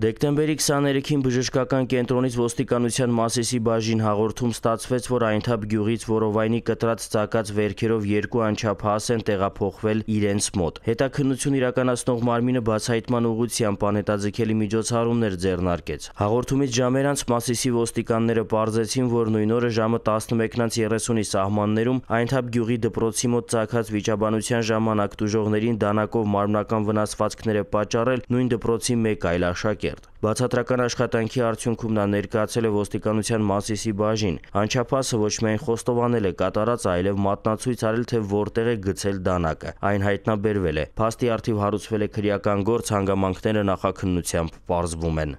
Դեկտեմբերի 23-ին բժշկական կենտրոնից ոստիկանության մասիսի բաժին հաղորդում ստացվեց, որ այնթապ գյուղից Որովայնի կտրած ցակած վերքերով երկու անչափ հաս են տեղափոխվել իրենց մոտ։ Հետաքննություն իրականացնող մարմինը բացահայտման ուղղությամբ անհետաձգելի միջոցառումներ ձեռնարկեց։ Հաղորդումից ժամեր անց մասիսի ոստիկանները ողջացին, որ նույն օրը ժամը 11:30-ի սահմաններում այնթապ գյուղի դպրոցի մոտ ցակած վիճաբանության ժամանակ դժողներին դանակով մարմնական վնասվածքներ է պատճառել նույն դպրոցի մեկ այլ աշակերտ։ Ստեփանակերտ։ Բացատրական աշխատանքի արդյունքում նա ներկայացել է ոստիկանության Մասիսի բաժին։ Անչափասը ոչ միայն խոստովանել է կատարած, այլև մատնացույց արել, թե որտեղ է գցել դանակը։ Այն հայտնաբերվել է։ Փաստի արդիվ հարուցվել է քրեական գործ, հանգամանքները նախաքննությամբ պարզվում են։